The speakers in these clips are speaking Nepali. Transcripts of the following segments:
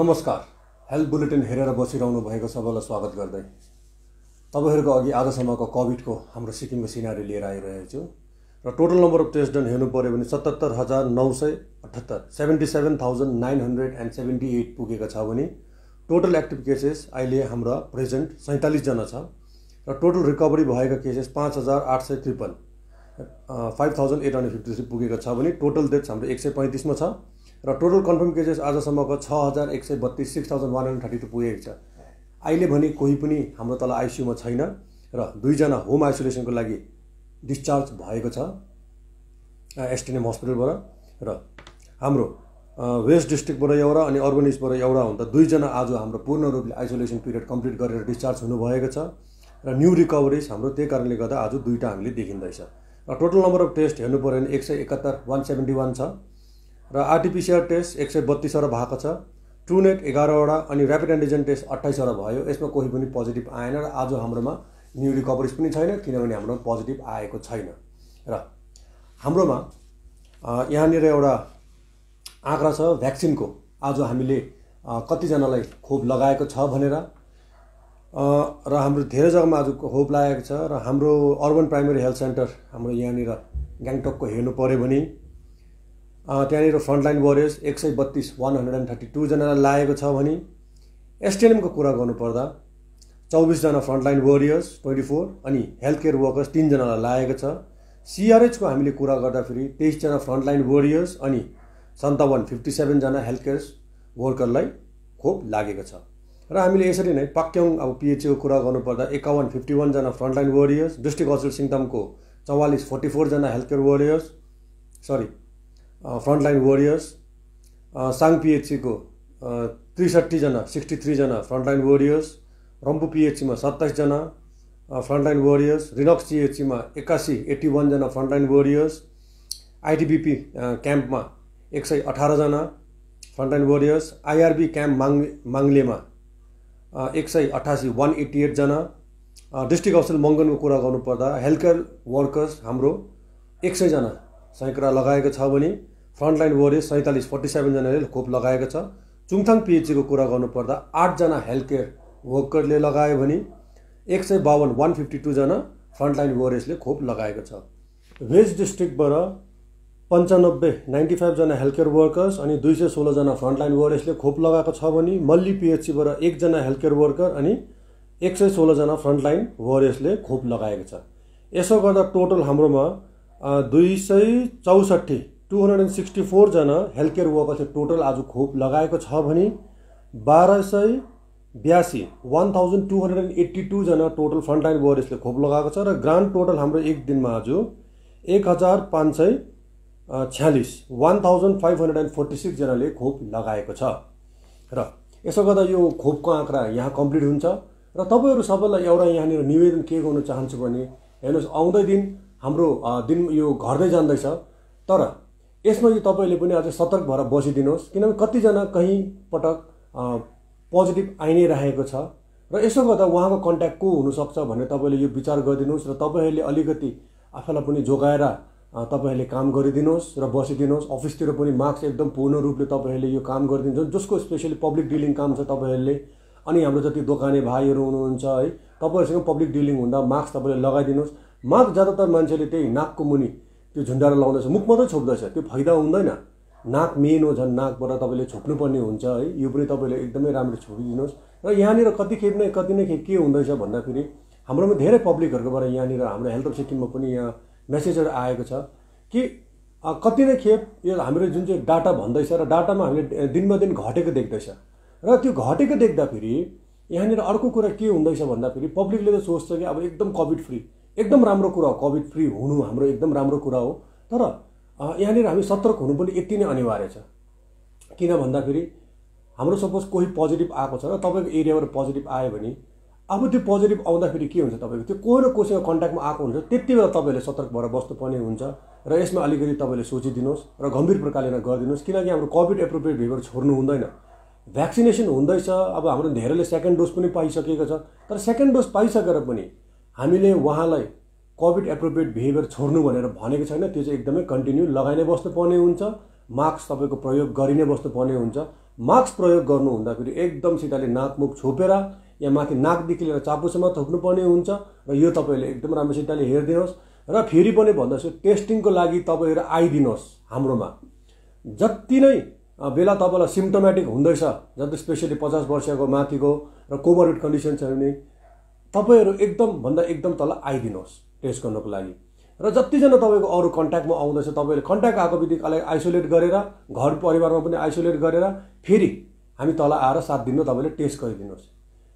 नमस्कार हेल्थ बुलेटिन हेरेर बसिरहनु भएको सबैलाई स्वागत गर्दै तपाईँहरूको अघि आजसम्मको कोभिडको हाम्रो सिक्किमको सिनारी लिएर आइरहेको छु र total number of test done हेर्नु पऱ्यो भने सतहत्तर हजार नौ सय अठहत्तर seventy seven thousand nine hundred and seventy eight पुगेको छ भने टोटल एक्टिभ केसेस अहिले हाम्रा प्रेजेन्ट सैँतालिसजना छ र टोटल रिकभरी भएका केसेस पाँच हजार आठ सय त्रिपन्न five thousand eight hundred fifty three पुगेको छ भने टोटल डेट्स हाम्रो एक सय पैँतिसमा छ र टोटल कन्फर्म केसेस आजसम्मको छ हजार एक सय बत्तिस six thousand one hundred thirty two पुगेको छ अहिले भने कोही पनि हाम्रो तल आइसियुमा छैन र दुईजना होम आइसोलेसनको लागि डिस्चार्ज भएको छ एसटिएनएम हस्पिटलबाट र हाम्रो वेस्ट डिस्ट्रिक्टबाट एउटा अनि अर्बन इस्टबाट एउटा हुँदा दुईजना आज हाम्रो पूर्ण रूपले आइसोलेसन पिरियड कम्प्लिट गरेर डिस्चार्ज हुनुभएको छ र न्यू रिकभरिज हाम्रो त्यही कारणले गर्दा आज दुईवटा हामीले देखिँदैछ र टोटल नम्बर अफ टेस्ट हेर्नु पऱ्यो भने एक सय एकात्तर वान सेभेन्टी वान छ र आरटिपिसिआर टेस्ट एक सय बत्तिसवटा भएको छ ट्रु नेट एघारवटा अनि ऱ्यापिड एन्टिजेन टेस्ट अट्ठाइसवटा भयो यसमा कोही पनि पोजिटिभ आएन र आज हाम्रोमा न्यु रिकभरिज पनि छैन किनभने हाम्रोमा पोजिटिभ आएको छैन र हाम्रोमा यहाँनिर एउटा आँकडा छ भ्याक्सिनको आज हामीले कतिजनालाई खोप लगाएको छ भनेर र हाम्रो धेरै जग्गामा आज खोप लागेको छ र हाम्रो अर्बन प्राइमेरी हेल्थ सेन्टर हाम्रो यहाँनिर गान्तोकको हेर्नु पऱ्यो भने त्यहाँनिर फ्रन्टलाइन वरियर्स एक सय बत्तिस वान हन्ड्रेड एन्ड थर्टी टूजनालाई लागेको छ भने एसटिएनएमको कुरा गर्नुपर्दा चौबिसजना फ्रन्टलाइन वरियर्स ट्वेन्टी फोर अनि हेल्थ केयर वर्कर्स तिनजनालाई लागेको छ सिआरएचको हामीले कुरा गर्दाखेरि तेइसजना फ्रन्टलाइन वरियर्स अनि सन्तावन फिफ्टी सेभेनजना हेल्थ केयर वर्करलाई खोप लागेको छ र हामीले यसरी नै पाक्याङ अब पिएचईको कुरा गर्नुपर्दा एकाउन्न फिफ्टी वानजना फ्रन्टलाइन वरियर्स डिस्ट्रिक्ट हस्पिटल सिङतामको चौवालिस फोर्टी फोरजना health care warriors sorry frontline warriors Sang पिएचसीको त्रिसठीजना सिक्सटी थ्रीजना फ्रन्टलाइन वरियर्स रम्बु पिएचसीमा सत्ताइसजना फ्रन्टलाइन वरियर्स रिनक्स सिएचसीमा एक्कासी एट्टी वानजना फ्रन्टलाइन वरियर्स आइटिबिपी क्याम्पमा एक सय अठारजना frontline warriors IRB camp Mang माङ्लेमा एक सय अठासी वान एट्टी एटजना डिस्ट्रिक्ट हस्पिटल मङ्गनको कुरा गर्नुपर्दा हेल्थ केयर वर्कर्स हाम्रो एक सयजना सैकडा लगाएको छ भने फ्रन्टलाइन वरियर सैँतालिस फोर्टी सेभेनजनाले खोप लगाएको छ चुङथाङ पिएचसीको कुरा गर्नुपर्दा आठजना हेल्थ केयर वर्करले लगायो भने एक सय बावन वान फिफ्टी टूजना फ्रन्टलाइन वरियर्सले खोप लगाएको छ वेस्ट डिस्ट्रिक्टबाट पन्चानब्बे नाइन्टी फाइभजना हेल्थ केयर वर्कर्स अनि दुई सय सोह्रजना फ्रन्टलाइन वरियर्सले खोप लगाएको छ भने मल्ली पिएचसीबाट एकजना हेल्थ केयर वर्कर अनि एक सय सोह्रजना फ्रन्टलाइन वरियर्सले खोप लगाएको छ यसो गर्दा टोटल हाम्रोमा दुई सय चौसठी टु हन्ड्रेड एन्ड सिक्सटी फोरजना हेल्थ केयर वर्कर्सले टोटल आज खोप लगाएको छ भने बाह्र सय बयासी one thousand two hundred and eighty टूजना टोटल फ्रन्टलाइन वरियर्सले खोप लगाएको छ र ग्रान्ड टोटल हाम्रो एक दिनमा आज एक हजार पाँच सय छ्यालिस one thousand five hundred and forty सिक्सजनाले खोप लगाएको छ र यसो गर्दा यो खोपको आँकडा यहाँ कम्प्लिट हुन्छ र तपाईँहरू सबैलाई एउटा यहाँनिर निवेदन के गर्नु चाहन्छु भने हेर्नुहोस् आउँदै दिन हाम्रो दिन यो घट्दै जाँदैछ तर यसमा चाहिँ तपाईँले पनि अझ सतर्क भएर बसिदिनुहोस् किनभने कतिजना कहीँ पटक पोजिटिभ आइ नै राखेको छ र यसो गर्दा उहाँको कन्ट्याक्ट को हुनसक्छ भनेर तपाईँले यो विचार गरिदिनुहोस् र तपाईँहरूले अलिकति आफैलाई पनि जोगाएर तपाईँहरूले काम गरिदिनुहोस् र बसिदिनुहोस् अफिसतिर पनि मार्क्स एकदम पूर्ण रूपले तपाईँहरूले यो काम गरिदिनुहोस् जसको स्पेसली पब्लिक डिलिङ काम छ तपाईँहरूले अनि हाम्रो जति दोकाने भाइहरू हुनुहुन्छ है तपाईँहरूसँग पब्लिक डिलिङ हुँदा मार्क्स तपाईँले लगाइदिनुहोस् माग ज्यादातर मान्छेले त्यही नाकको मुनि त्यो झुन्डाएर लाउँदैछ मुख मात्रै छोप्दैछ त्यो फाइदा हुँदैन नाक मेन हो झन् नाकबाट तपाईँले छोप्नुपर्ने हुन्छ है यो पनि तपाईँले एकदमै राम्रो छोपिदिनुहोस् र यहाँनिर खेप नै कति नै खेप के हुँदैछ भन्दाखेरि हाम्रोमा धेरै पब्लिकहरूकोबाट यहाँनिर हाम्रो हेल्थ अफ सिक्किममा पनि यहाँ मेसेजहरू आएको छ कि कति नै खेप यो हाम्रो जुन चाहिँ डाटा भन्दैछ र डाटामा हामीले दिनमा दिन घटेको देख्दैछ र त्यो घटेको देख्दाखेरि यहाँनिर अर्को कुरा के हुँदैछ भन्दाखेरि पब्लिकले त सोच्छ कि अब एकदम कोभिड फ्री एकदम राम्रो कुरा हो कोभिड फ्री हुनु हाम्रो एकदम राम्रो कुरा हो तर यहाँनिर हामी सतर्क हुनु पनि यति नै अनिवार्य छ किन भन्दाखेरि हाम्रो सपोज कोही पोजिटिभ आएको छ र तपाईँको एरियाबाट पोजिटिभ आयो भने अब त्यो पोजिटिभ आउँदाखेरि के हुन्छ तपाईँको त्यो कोही न कोहीसँग कन्ट्याक्टमा आएको हुन्छ त्यति बेला तपाईँले सतर्क भएर बस्नुपर्ने हुन्छ र यसमा अलिकति तपाईँले सोचिदिनुहोस् र गम्भीर प्रकारले नै गरिदिनुहोस् किनकि हाम्रो कोभिड एप्रोप्रिएट बिहेभियर छोड्नु हुँदैन भ्याक्सिनेसन हुँदैछ अब हाम्रो धेरैले सेकेन्ड डोज पनि पाइसकेको छ तर सेकेन्ड डोज पाइसकेर पनि हामीले उहाँलाई कोभिड एप्रोप्रिएट बिहेभियर छोड्नु भनेर भनेको छैन त्यो चाहिँ एकदमै कन्टिन्यू लगाइ नै बस्नुपर्ने हुन्छ मास्क तपाईँको प्रयोग गरि नै बस्नुपर्ने हुन्छ मास्क प्रयोग गर्नु हुँदाखेरि एकदम सिधाले नाकमुख छोपेर या माथि नाकदेखि लिएर चापुसम्म थोप्नुपर्ने हुन्छ र यो तपाईँहरूले एकदम राम्रोसितले हेरिदिनुहोस् र फेरि पनि भन्दैछु टेस्टिङको लागि तपाईँहरू आइदिनुहोस् हाम्रोमा जति नै बेला तपाईँलाई सिम्टोमेटिक हुँदैछ जति स्पेसली पचास वर्षको माथिको र कोमोरिड कन्डिसन छ भने तपाईँहरू एकदमभन्दा एकदम तल आइदिनुहोस् टेस्ट गर्नुको लागि र जतिजना तपाईँको अरू कन्ट्याक्टमा आउँदैछ तपाईँले कन्ट्याक्ट आएको बित्तिकै आइसोलेट गरेर घर परिवारमा पनि आइसोलेट गरेर फेरि हामी तल आएर सात दिनमा तपाईँले टेस्ट गरिदिनुहोस्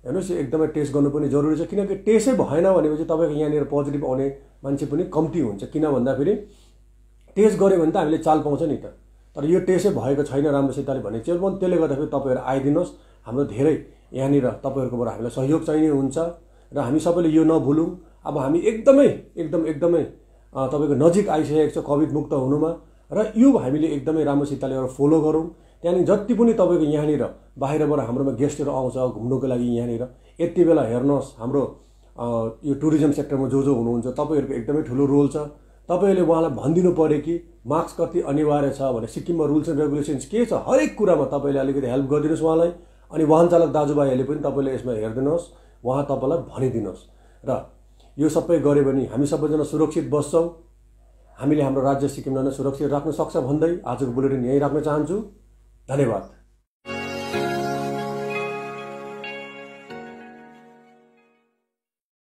हेर्नुहोस् यो एकदमै टेस्ट गर्नु पनि जरुरी छ किनकि टेस्टै भएन भनेपछि तपाईँको यहाँनिर पोजिटिभ आउने मान्छे पनि कम्ती हुन्छ किन भन्दाखेरि टेस्ट गऱ्यो भने त हामीले चाल पाउँछ नि त तर यो टेस्टै भएको छैन राम्रोसितले भने चाहिँ त्यसले गर्दाखेरि तपाईँहरू आइदिनुहोस् हाम्रो धेरै यहाँनिर तपाईँहरूकोबाट हामीलाई सहयोग चाहिने हुन्छ र हामी सबैले यो नभुलौँ अब हामी एकदमै एकदम एकदमै तपाईँको नजिक आइसकेको छ कोभिड मुक्त हुनुमा र यो हामीले एकदमै राम्रोसितले एउटा फलो गरौँ त्यहाँदेखि जति पनि तपाईँको यहाँनिर बाहिरबाट हाम्रोमा गेस्टहरू आउँछ घुम्नुको लागि यहाँनिर यति बेला हेर्नुहोस् हाम्रो यो टुरिज्म सेक्टरमा जो जो हुनुहुन्छ तपाईँहरूको एकदमै ठुलो रोल छ तपाईँहरूले उहाँलाई भनिदिनु पऱ्यो कि मास्क कति अनिवार्य छ भने सिक्किममा रुल्स एन्ड रेगुलेसन्स के छ हरेक कुरामा तपाईँले अलिकति हेल्प गरिदिनुहोस् उहाँलाई अनि वाहन चालक दाजुभाइहरूले पनि तपाईँले यसमा हेरिदिनुहोस् उहाँ तपाईँलाई भनिदिनुहोस् र यो सबै गऱ्यो भने हामी सबैजना सुरक्षित बस्छौँ हामीले हाम्रो राज्य सिक्किमलाई नै सुरक्षित राख्न सक्छ भन्दै आजको बुलेटिन यहीँ राख्न चाहन्छु धन्यवाद